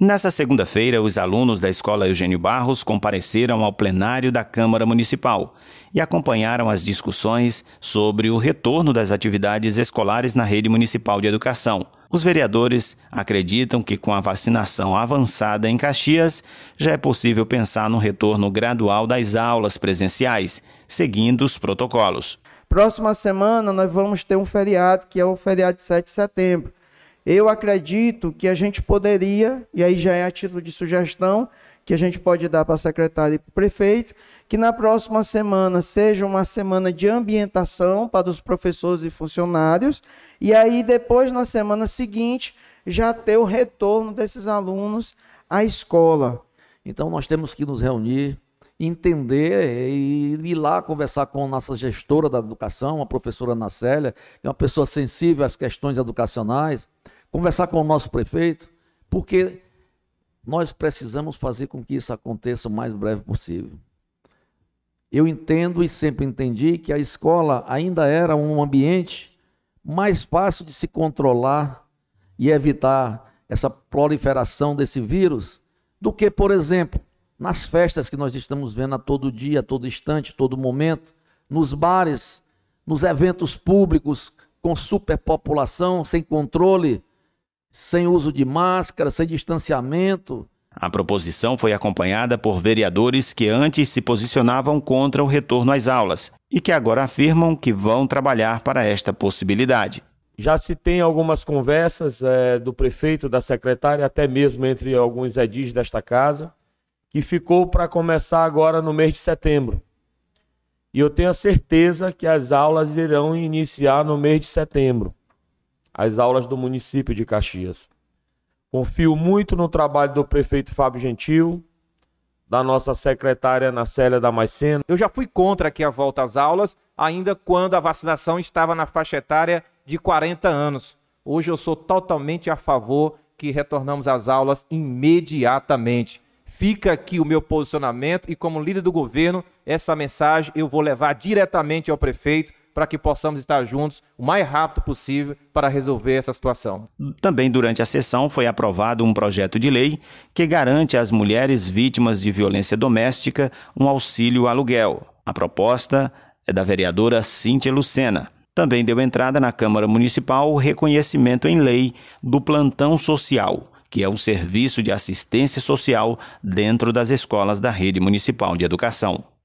Nessa segunda-feira, os alunos da Escola Eugênio Barros compareceram ao plenário da Câmara Municipal e acompanharam as discussões sobre o retorno das atividades escolares na rede municipal de educação. Os vereadores acreditam que, com a vacinação avançada em Caxias, já é possível pensar no retorno gradual das aulas presenciais, seguindo os protocolos. Próxima semana, nós vamos ter um feriado, que é o feriado de 7 de setembro eu acredito que a gente poderia, e aí já é a título de sugestão, que a gente pode dar para a secretária e para o prefeito, que na próxima semana seja uma semana de ambientação para os professores e funcionários, e aí depois, na semana seguinte, já ter o retorno desses alunos à escola. Então, nós temos que nos reunir, entender é, e ir lá conversar com a nossa gestora da educação, a professora Nacélia, que é uma pessoa sensível às questões educacionais, conversar com o nosso prefeito, porque nós precisamos fazer com que isso aconteça o mais breve possível. Eu entendo e sempre entendi que a escola ainda era um ambiente mais fácil de se controlar e evitar essa proliferação desse vírus do que, por exemplo, nas festas que nós estamos vendo a todo dia, a todo instante, todo momento, nos bares, nos eventos públicos com superpopulação, sem controle, sem uso de máscara, sem distanciamento. A proposição foi acompanhada por vereadores que antes se posicionavam contra o retorno às aulas e que agora afirmam que vão trabalhar para esta possibilidade. Já se tem algumas conversas é, do prefeito, da secretária, até mesmo entre alguns edis desta casa, que ficou para começar agora no mês de setembro. E eu tenho a certeza que as aulas irão iniciar no mês de setembro as aulas do município de Caxias. Confio muito no trabalho do prefeito Fábio Gentil, da nossa secretária Nacélia Damasceno. Eu já fui contra aqui a volta às aulas, ainda quando a vacinação estava na faixa etária de 40 anos. Hoje eu sou totalmente a favor que retornamos às aulas imediatamente. Fica aqui o meu posicionamento e, como líder do governo, essa mensagem eu vou levar diretamente ao prefeito para que possamos estar juntos o mais rápido possível para resolver essa situação. Também durante a sessão foi aprovado um projeto de lei que garante às mulheres vítimas de violência doméstica um auxílio aluguel. A proposta é da vereadora Cíntia Lucena. Também deu entrada na Câmara Municipal o reconhecimento em lei do plantão social, que é o serviço de assistência social dentro das escolas da rede municipal de educação.